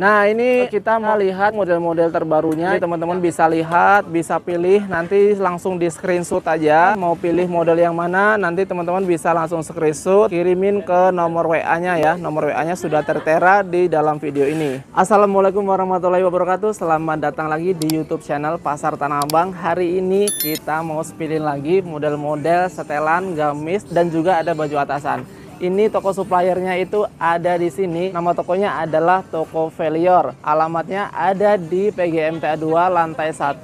Nah ini oh, kita mau lihat model-model terbarunya teman-teman ya. bisa lihat bisa pilih nanti langsung di screenshot aja mau pilih model yang mana nanti teman-teman bisa langsung screenshot kirimin ke nomor WA nya ya nomor WA nya sudah tertera di dalam video ini Assalamualaikum warahmatullahi wabarakatuh selamat datang lagi di YouTube channel Pasar Tanah Abang hari ini kita mau spilin lagi model-model setelan gamis dan juga ada baju atasan ini toko suppliernya itu ada di sini. Nama tokonya adalah Toko Velior. Alamatnya ada di PGMTA 2 lantai 1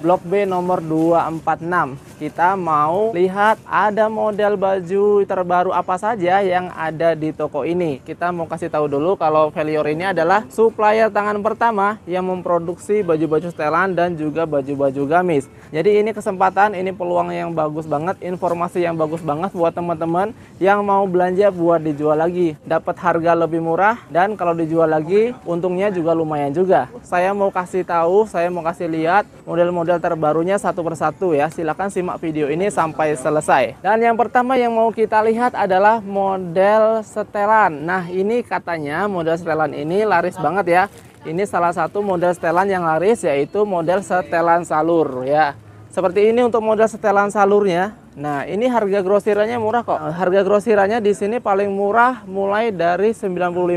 Blok B nomor 246. Kita mau lihat ada model baju terbaru apa saja yang ada di toko ini. Kita mau kasih tahu dulu kalau Velior ini adalah supplier tangan pertama yang memproduksi baju-baju setelan dan juga baju-baju gamis. Jadi ini kesempatan, ini peluang yang bagus banget, informasi yang bagus banget buat teman-teman yang mau belanja buat dijual lagi. Dapat harga lebih murah dan kalau dijual lagi untungnya juga lumayan juga. Saya mau kasih tahu, saya mau kasih lihat model-model model terbarunya satu persatu ya. Silahkan simak video ini sampai selesai. Dan yang pertama yang mau kita lihat adalah model setelan. Nah ini katanya model setelan ini laris banget ya. Ini salah satu model setelan yang laris yaitu model setelan salur ya. Seperti ini untuk model setelan salurnya. Nah, ini harga grosirannya murah kok. Harga grosirannya di sini paling murah mulai dari 95.000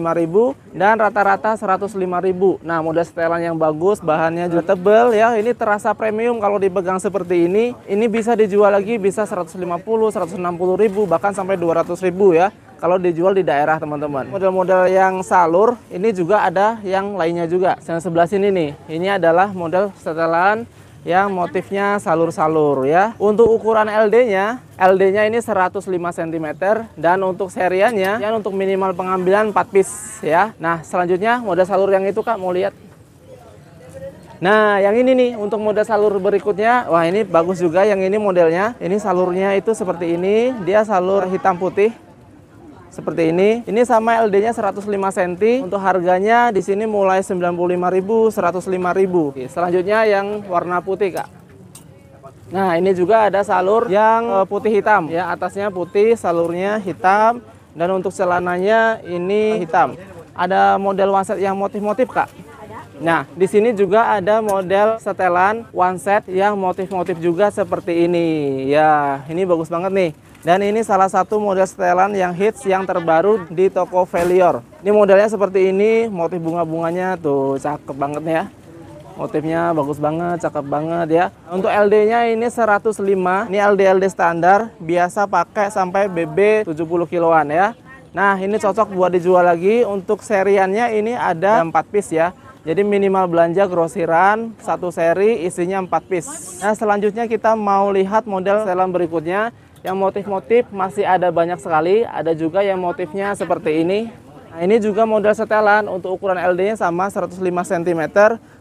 dan rata-rata 105.000. Nah, model setelan yang bagus, bahannya juga tebel ya. Ini terasa premium kalau dipegang seperti ini. Ini bisa dijual lagi bisa 150, 160.000 bahkan sampai 200.000 ya kalau dijual di daerah teman-teman. Model-model yang salur ini juga ada yang lainnya juga. Yang sebelah sini nih, ini adalah model setelan Ya, motifnya salur-salur ya. Untuk ukuran LD-nya, LD-nya ini 105 cm dan untuk seriannya ya untuk minimal pengambilan 4 piece ya. Nah, selanjutnya model salur yang itu Kak mau lihat. Nah, yang ini nih untuk model salur berikutnya. Wah, ini bagus juga yang ini modelnya. Ini salurnya itu seperti ini, dia salur hitam putih seperti ini. Ini sama LD-nya 105 cm. Untuk harganya di sini mulai 95.000, 105.000. selanjutnya yang warna putih, Kak. Nah, ini juga ada salur yang eh, putih hitam. Ya, atasnya putih, salurnya hitam dan untuk celananya ini hitam. Ada model one set yang motif-motif, Kak. Nah, di sini juga ada model setelan one set yang motif-motif juga seperti ini. Ya, ini bagus banget nih. Dan ini salah satu model setelan yang hits yang terbaru di toko Velior. Ini modelnya seperti ini, motif bunga-bunganya tuh cakep banget ya. Motifnya bagus banget, cakep banget ya. Untuk LD-nya ini 105, ini LD-LD standar, biasa pakai sampai BB 70 kiloan ya. Nah ini cocok buat dijual lagi, untuk seriannya ini ada 4 piece ya. Jadi minimal belanja grosiran, satu seri isinya 4 piece. Nah selanjutnya kita mau lihat model setelan berikutnya yang motif-motif masih ada banyak sekali, ada juga yang motifnya seperti ini. Nah, ini juga model setelan untuk ukuran LD-nya sama 105 cm,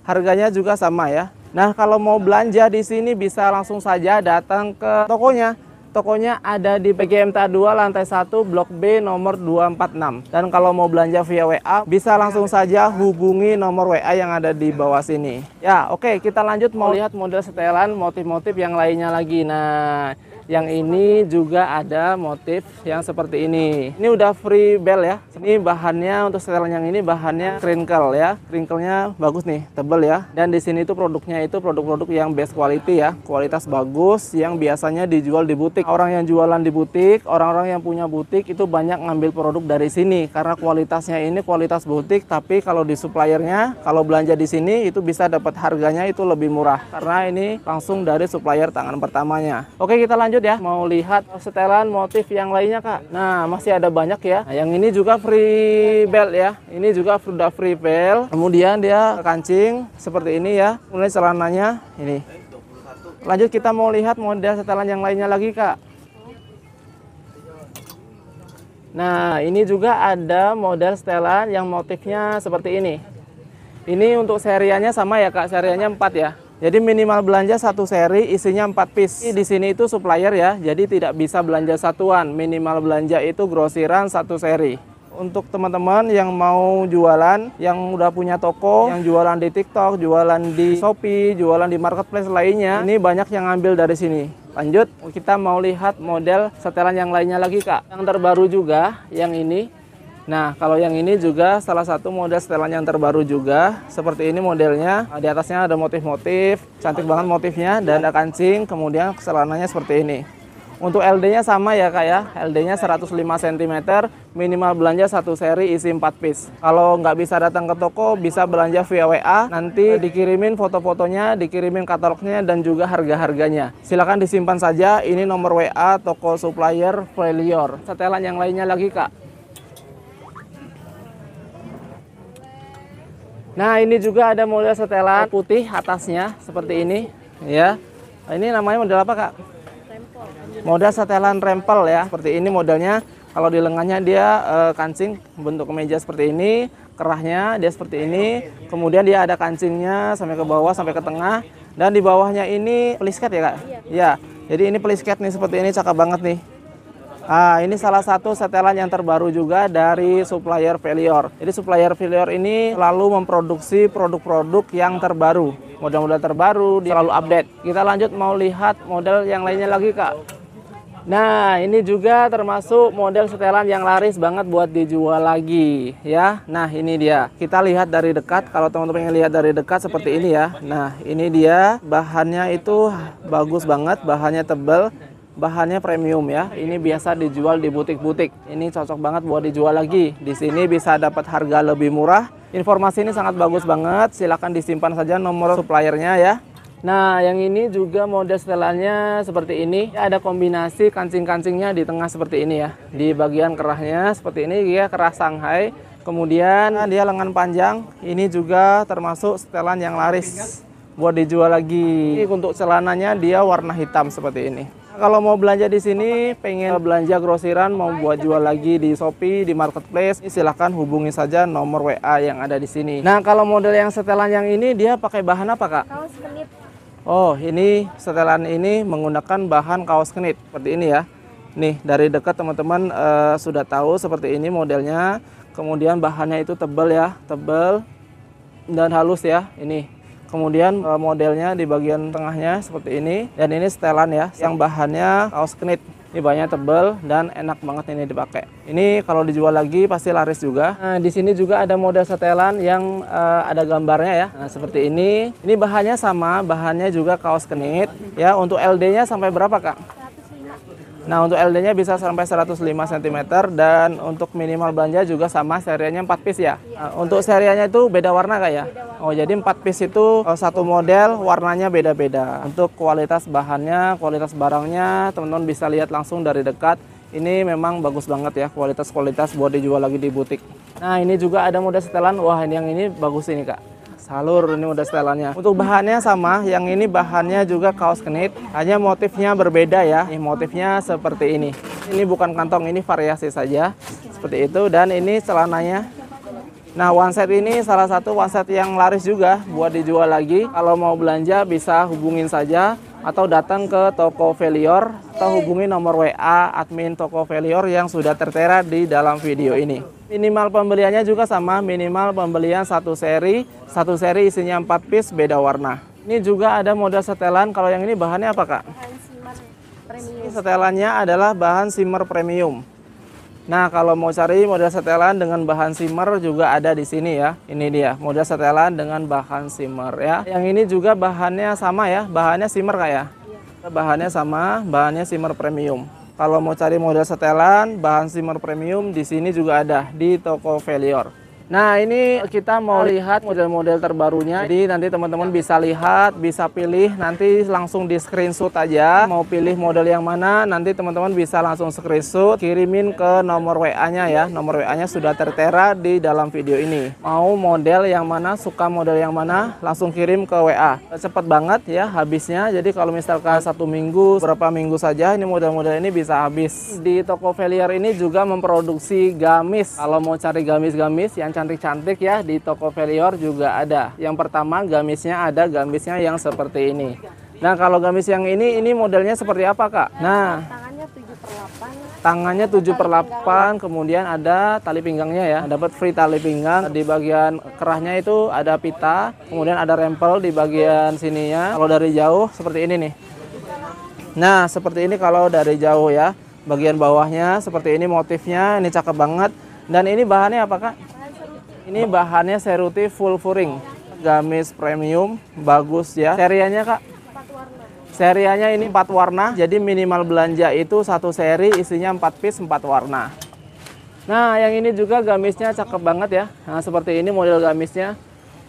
harganya juga sama ya. Nah, kalau mau belanja di sini bisa langsung saja datang ke tokonya. Tokonya ada di PGMTA 2 lantai 1 blok B nomor 246. Dan kalau mau belanja via WA bisa langsung saja hubungi nomor WA yang ada di bawah sini. Ya, oke, okay, kita lanjut mau lihat model setelan motif-motif yang lainnya lagi. Nah, yang ini juga ada motif yang seperti ini. Ini udah free bell ya. Ini bahannya untuk setelan yang ini bahannya crinkle ya. Crinkle-nya bagus nih, tebel ya. Dan di sini itu produknya itu produk-produk yang best quality ya. Kualitas bagus yang biasanya dijual di butik. Orang yang jualan di butik, orang-orang yang punya butik itu banyak ngambil produk dari sini karena kualitasnya ini kualitas butik tapi kalau di suppliernya kalau belanja di sini itu bisa dapat harganya itu lebih murah karena ini langsung dari supplier tangan pertamanya. Oke, kita lanjut lanjut ya, mau lihat setelan motif yang lainnya kak. Nah masih ada banyak ya. Nah, yang ini juga free belt ya. Ini juga sudah free belt. Kemudian dia kancing seperti ini ya. Mulai celananya ini. Lanjut kita mau lihat model setelan yang lainnya lagi kak. Nah ini juga ada model setelan yang motifnya seperti ini. Ini untuk seriannya sama ya kak, seriannya 4 ya. Jadi minimal belanja satu seri isinya 4 piece. Di sini itu supplier ya, jadi tidak bisa belanja satuan. Minimal belanja itu grosiran satu seri. Untuk teman-teman yang mau jualan, yang udah punya toko, yang jualan di TikTok, jualan di Shopee, jualan di marketplace lainnya, ini banyak yang ngambil dari sini. Lanjut, kita mau lihat model setelan yang lainnya lagi, Kak. Yang terbaru juga, yang ini Nah, kalau yang ini juga salah satu model setelan yang terbaru juga. Seperti ini modelnya, nah, di atasnya ada motif-motif, cantik banget motifnya, dan ada kancing, kemudian selananya seperti ini. Untuk LD-nya sama ya kak ya, LD-nya 105 cm, minimal belanja satu seri isi 4 piece. Kalau nggak bisa datang ke toko, bisa belanja via WA, nanti dikirimin foto-fotonya, dikirimin katalognya, dan juga harga-harganya. Silahkan disimpan saja, ini nomor WA toko supplier Valior. Setelan yang lainnya lagi kak, Nah, ini juga ada model setelan putih atasnya seperti ini, ya. Nah, ini namanya model apa, Kak? Model setelan rempel ya. Seperti ini modelnya. Kalau di lengannya dia uh, kancing bentuk meja seperti ini, kerahnya dia seperti ini. Kemudian dia ada kancingnya sampai ke bawah sampai ke tengah dan di bawahnya ini pelisket ya, Kak? Iya. Ya. Jadi ini pelisket nih seperti ini cakep banget nih. Ah, ini salah satu setelan yang terbaru juga dari supplier Velior. Jadi supplier Velior ini lalu memproduksi produk-produk yang terbaru. Model-model terbaru, dia selalu update. Kita lanjut mau lihat model yang lainnya lagi, Kak. Nah, ini juga termasuk model setelan yang laris banget buat dijual lagi, ya. Nah, ini dia. Kita lihat dari dekat. Kalau teman-teman yang lihat dari dekat seperti ini ya. Nah, ini dia. Bahannya itu bagus banget, bahannya tebal bahannya premium ya. Ini biasa dijual di butik-butik. Ini cocok banget buat dijual lagi. Di sini bisa dapat harga lebih murah. Informasi ini sangat bagus banget. Silahkan disimpan saja nomor suppliernya ya. Nah, yang ini juga model setelannya seperti ini. Ada kombinasi kancing-kancingnya di tengah seperti ini ya. Di bagian kerahnya seperti ini dia kerah Shanghai. Kemudian nah, dia lengan panjang. Ini juga termasuk setelan yang laris buat dijual lagi. Ini untuk celananya dia warna hitam seperti ini. Kalau mau belanja di sini, pengen belanja grosiran, mau buat jual lagi di Shopee, di marketplace, silahkan hubungi saja nomor WA yang ada di sini. Nah, kalau model yang setelan yang ini, dia pakai bahan apa, Kak? Kaos knit. Oh, ini setelan ini menggunakan bahan kaos knit, seperti ini ya. Nih, dari dekat teman-teman uh, sudah tahu seperti ini modelnya. Kemudian bahannya itu tebal ya, tebal dan halus ya, ini Kemudian eh, modelnya di bagian tengahnya seperti ini. Dan ini setelan ya, yang bahannya kaos knit. Ini banyak tebal dan enak banget ini dipakai. Ini kalau dijual lagi pasti laris juga. Nah, di sini juga ada model setelan yang uh, ada gambarnya ya. Nah, seperti ini. Ini bahannya sama, bahannya juga kaos knit ya. Untuk LD-nya sampai berapa, Kak? Nah untuk LD-nya bisa sampai 105 cm dan untuk minimal belanja juga sama seriannya 4 piece ya. Nah, untuk seriannya itu beda warna kak ya? Oh jadi 4 piece itu eh, satu model warnanya beda-beda. Untuk kualitas bahannya, kualitas barangnya teman-teman bisa lihat langsung dari dekat. Ini memang bagus banget ya kualitas-kualitas buat dijual lagi di butik. Nah ini juga ada model setelan, wah ini yang ini bagus ini kak halur ini udah setelannya. Untuk bahannya sama, yang ini bahannya juga kaos kenit, hanya motifnya berbeda ya. Ini motifnya seperti ini. Ini bukan kantong, ini variasi saja. Seperti itu dan ini celananya Nah, one set ini salah satu one set yang laris juga buat dijual lagi. Kalau mau belanja bisa hubungin saja atau datang ke toko Velior atau hubungi nomor WA admin toko Velior yang sudah tertera di dalam video ini. Minimal pembeliannya juga sama, minimal pembelian satu seri, satu seri isinya empat piece beda warna. Ini juga ada model setelan, kalau yang ini bahannya apa kak? Bahan premium. Setelannya adalah bahan simmer premium. Nah kalau mau cari model setelan dengan bahan simmer juga ada di sini ya. Ini dia model setelan dengan bahan simmer ya. Yang ini juga bahannya sama ya, bahannya simmer kak ya? Iya. Bahannya sama, bahannya simmer premium. Kalau mau cari model setelan, bahan simmer premium di sini juga ada di toko Velior. Nah ini kita mau lihat model-model terbarunya Jadi nanti teman-teman bisa lihat, bisa pilih Nanti langsung di screenshot aja Mau pilih model yang mana Nanti teman-teman bisa langsung screenshot Kirimin ke nomor WA-nya ya Nomor WA-nya sudah tertera di dalam video ini Mau model yang mana, suka model yang mana Langsung kirim ke WA Cepat banget ya habisnya Jadi kalau misalkan satu minggu, berapa minggu saja Ini model-model ini bisa habis Di toko Velier ini juga memproduksi gamis Kalau mau cari gamis-gamis yang cantik-cantik ya di toko Velior juga ada. Yang pertama gamisnya ada gamisnya yang seperti ini. Nah kalau gamis yang ini, ini modelnya seperti apa kak? Nah, nah tangannya 7 per 8. Tangannya 7 per 8, kemudian ada tali pinggangnya ya. Dapat free tali pinggang, di bagian kerahnya itu ada pita, kemudian ada rempel di bagian sininya. Kalau dari jauh seperti ini nih. Nah seperti ini kalau dari jauh ya. Bagian bawahnya seperti ini motifnya, ini cakep banget. Dan ini bahannya apa kak? Ini bahannya seruti full furing, gamis premium, bagus ya. Seriannya kak? Serianya ini empat warna, jadi minimal belanja itu satu seri isinya empat piece empat warna. Nah, yang ini juga gamisnya cakep banget ya. Nah, seperti ini model gamisnya.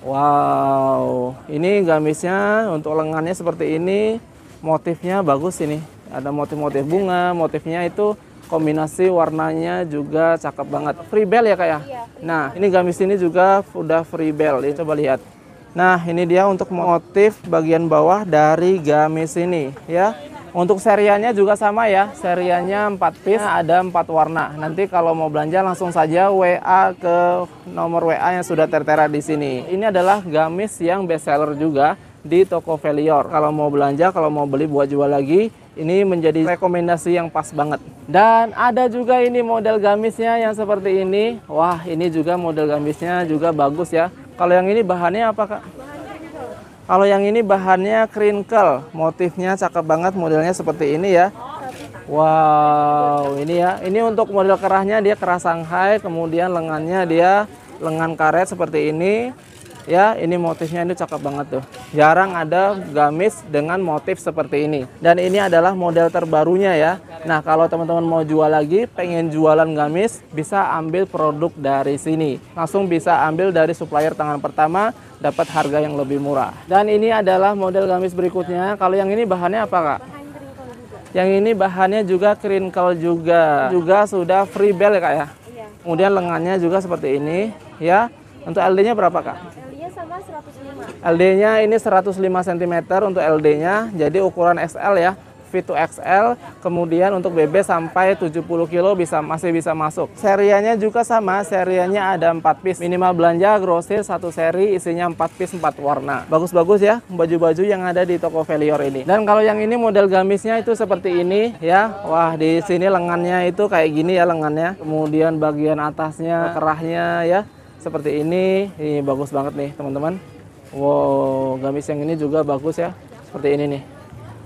Wow, ini gamisnya untuk lengannya seperti ini. Motifnya bagus ini. Ada motif-motif bunga, motifnya itu kombinasi warnanya juga cakep banget. Free bell ya kak ya? Iya, nah ini gamis ini juga udah free bell, ya, coba lihat. Nah ini dia untuk motif bagian bawah dari gamis ini ya. Untuk seriannya juga sama ya, seriannya 4 piece ada 4 warna. Nanti kalau mau belanja langsung saja WA ke nomor WA yang sudah tertera di sini. Ini adalah gamis yang best seller juga di toko Velior. Kalau mau belanja, kalau mau beli buat jual lagi, ini menjadi rekomendasi yang pas banget. Dan ada juga ini model gamisnya yang seperti ini. Wah, ini juga model gamisnya juga bagus ya. Kalau yang ini bahannya apa, Kak? Kalau yang ini bahannya crinkle, motifnya cakep banget, modelnya seperti ini ya. Wow, ini ya. Ini untuk model kerahnya dia kerah Shanghai, kemudian lengannya dia lengan karet seperti ini ya ini motifnya ini cakep banget tuh jarang ada gamis dengan motif seperti ini dan ini adalah model terbarunya ya nah kalau teman-teman mau jual lagi pengen jualan gamis bisa ambil produk dari sini langsung bisa ambil dari supplier tangan pertama dapat harga yang lebih murah dan ini adalah model gamis berikutnya kalau yang ini bahannya apa kak? Yang ini bahannya juga crinkle juga. Juga sudah free bell ya kak ya? Iya. Kemudian lengannya juga seperti ini ya. Untuk LD-nya berapa kak? LD-nya ini 105 cm untuk LD-nya, jadi ukuran XL ya, V2XL, kemudian untuk BB sampai 70 kilo bisa masih bisa masuk. Serianya juga sama, serianya ada 4 piece. Minimal belanja grosir satu seri isinya 4 piece 4 warna. Bagus-bagus ya baju-baju yang ada di toko Velior ini. Dan kalau yang ini model gamisnya itu seperti ini ya. Wah, di sini lengannya itu kayak gini ya lengannya. Kemudian bagian atasnya kerahnya ya seperti ini. Ini bagus banget nih, teman-teman. Wow, gamis yang ini juga bagus ya. Seperti ini nih.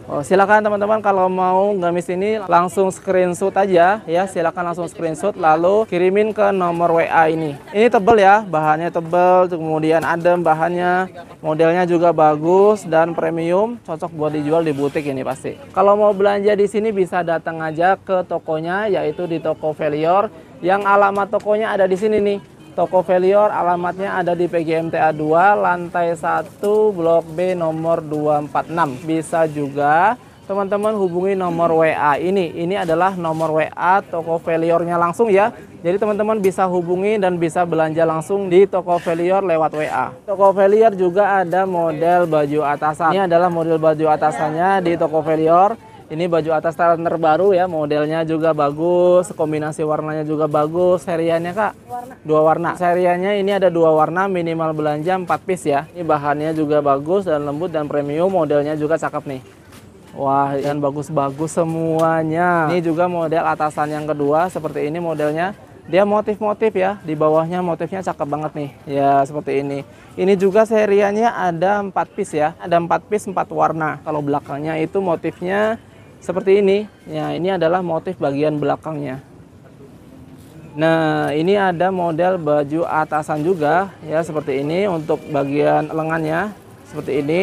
Oh, silakan teman-teman kalau mau gamis ini langsung screenshot aja ya. Silakan langsung screenshot lalu kirimin ke nomor WA ini. Ini tebel ya, bahannya tebel, kemudian adem bahannya, modelnya juga bagus dan premium, cocok buat dijual di butik ini pasti. Kalau mau belanja di sini bisa datang aja ke tokonya yaitu di toko Velior yang alamat tokonya ada di sini nih. Toko Velior alamatnya ada di PGMTA 2 lantai 1 blok B nomor 246. Bisa juga teman-teman hubungi nomor WA ini. Ini adalah nomor WA Toko Veliornya langsung ya. Jadi teman-teman bisa hubungi dan bisa belanja langsung di Toko Velior lewat WA. Toko Velior juga ada model baju atasan. Ini adalah model baju atasannya di Toko Velior. Ini baju atas Starter baru ya, modelnya juga bagus, kombinasi warnanya juga bagus. Seriannya Kak? Warna. Dua warna. Seriannya ini ada dua warna, minimal belanja 4 piece ya. Ini bahannya juga bagus dan lembut dan premium, modelnya juga cakep nih. Wah, dan bagus-bagus semuanya. Ini juga model atasan yang kedua, seperti ini modelnya. Dia motif-motif ya, di bawahnya motifnya cakep banget nih. Ya, seperti ini. Ini juga seriannya ada 4 piece ya. Ada 4 piece, 4 warna. Kalau belakangnya itu motifnya seperti ini. Ya, ini adalah motif bagian belakangnya. Nah, ini ada model baju atasan juga ya seperti ini untuk bagian lengannya seperti ini.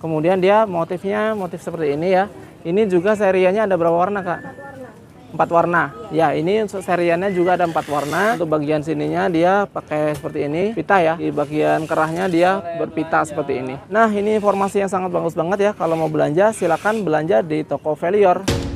Kemudian dia motifnya motif seperti ini ya. Ini juga serianya ada berapa warna, Kak? empat warna. Ya, ini untuk seriannya juga ada empat warna. Untuk bagian sininya dia pakai seperti ini, pita ya. Di bagian kerahnya dia berpita seperti ini. Nah, ini informasi yang sangat bagus banget ya. Kalau mau belanja, silahkan belanja di toko Velior.